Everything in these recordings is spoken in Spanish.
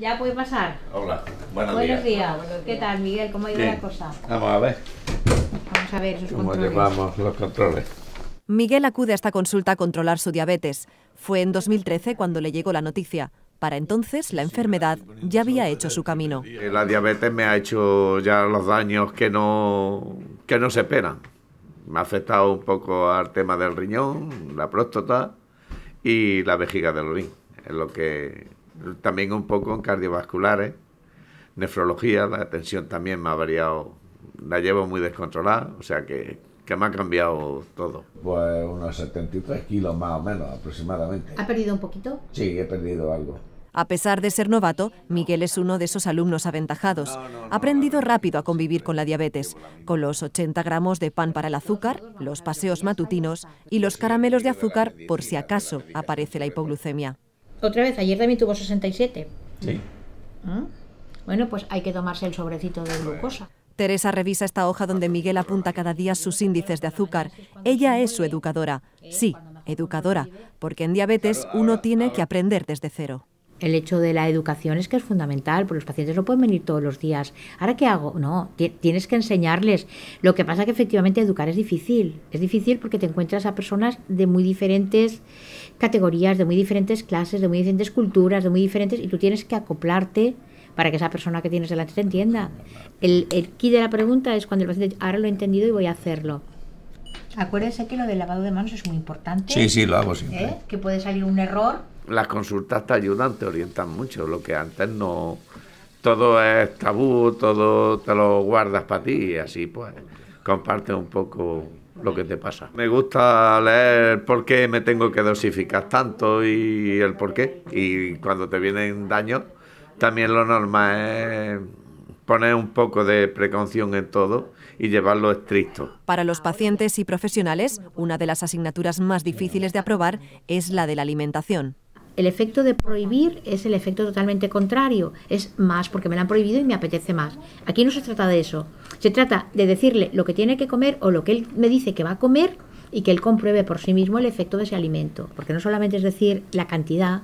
Ya puede pasar. Hola, buenos, buenos días. ¿Qué tal, Miguel? ¿Cómo ha ido la cosa? Vamos a ver. Vamos a ver ¿Cómo llevamos los controles? Miguel acude a esta consulta a controlar su diabetes. Fue en 2013 cuando le llegó la noticia. Para entonces, la enfermedad ya había hecho su camino. Eh, la diabetes me ha hecho ya los daños que no, que no se esperan. Me ha afectado un poco al tema del riñón, la próstata y la vejiga del riñón. Es lo que también un poco en cardiovasculares, nefrología, la tensión también me ha variado, la llevo muy descontrolada, o sea que, me ha cambiado todo. Pues unos 73 kilos más o menos aproximadamente. ¿Ha perdido un poquito? Sí, he perdido algo. A pesar de ser novato, Miguel es uno de esos alumnos aventajados. Ha aprendido rápido a convivir con la diabetes, con los 80 gramos de pan para el azúcar, los paseos matutinos y los caramelos de azúcar por si acaso aparece la hipoglucemia. Otra vez, ayer también tuvo 67. Sí. Ah, bueno, pues hay que tomarse el sobrecito de glucosa. Teresa revisa esta hoja donde Miguel apunta cada día sus índices de azúcar. Ella es su educadora. Sí, educadora, porque en diabetes uno tiene que aprender desde cero el hecho de la educación es que es fundamental, porque los pacientes no pueden venir todos los días. ¿Ahora qué hago? No, tienes que enseñarles. Lo que pasa es que efectivamente educar es difícil. Es difícil porque te encuentras a personas de muy diferentes categorías, de muy diferentes clases, de muy diferentes culturas, de muy diferentes, y tú tienes que acoplarte para que esa persona que tienes delante te entienda. El, el key de la pregunta es cuando el paciente ahora lo he entendido y voy a hacerlo. Acuérdense que lo del lavado de manos es muy importante. Sí, sí, lo hago siempre. ¿eh? Que puede salir un error las consultas te ayudan, te orientan mucho, lo que antes no... Todo es tabú, todo te lo guardas para ti y así pues comparte un poco lo que te pasa. Me gusta leer por qué me tengo que dosificar tanto y el por qué. Y cuando te vienen daños, también lo normal es poner un poco de precaución en todo y llevarlo estricto. Para los pacientes y profesionales, una de las asignaturas más difíciles de aprobar es la de la alimentación. El efecto de prohibir es el efecto totalmente contrario, es más porque me lo han prohibido y me apetece más. Aquí no se trata de eso, se trata de decirle lo que tiene que comer o lo que él me dice que va a comer y que él compruebe por sí mismo el efecto de ese alimento, porque no solamente es decir la cantidad,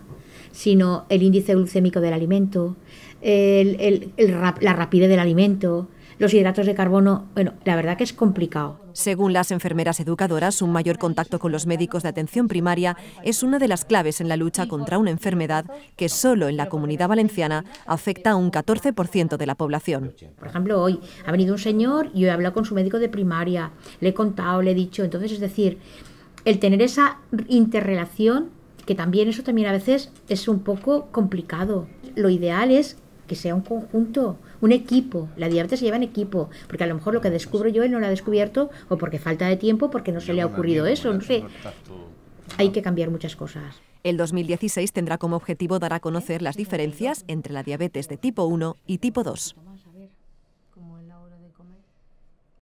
sino el índice glucémico del alimento, la rapidez del alimento, los hidratos de carbono, bueno, la verdad que es complicado. Según las enfermeras educadoras, un mayor contacto con los médicos de atención primaria es una de las claves en la lucha contra una enfermedad que solo en la comunidad valenciana afecta a un 14% de la población. Por ejemplo, hoy ha venido un señor y yo he hablado con su médico de primaria, le he contado, le he dicho, entonces es decir, el tener esa interrelación, que también eso también a veces es un poco complicado. Lo ideal es que sea un conjunto, un equipo. La diabetes se lleva en equipo, porque a lo mejor lo que descubro yo él no lo ha descubierto, o porque falta de tiempo, porque no se le ha ocurrido eso, no sé. Hay que cambiar muchas cosas. El 2016 tendrá como objetivo dar a conocer las diferencias entre la diabetes de tipo 1 y tipo 2.